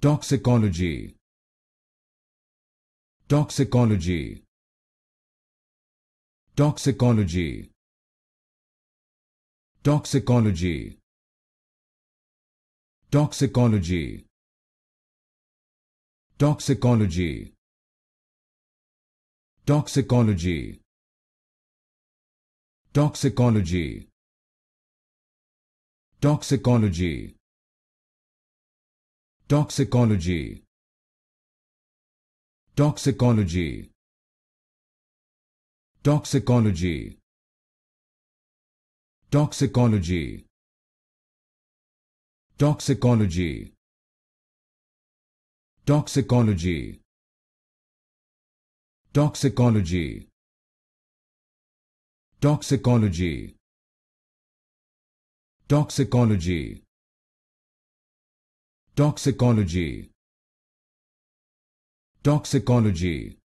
Toxicology Toxicology Toxicology Toxicology Toxicology Toxicology Toxicology Toxicology Toxicology Toxicology Toxicology Toxicology Toxicology Toxicology Toxicology Toxicology Toxicology Toxicology Toxicology Toxicology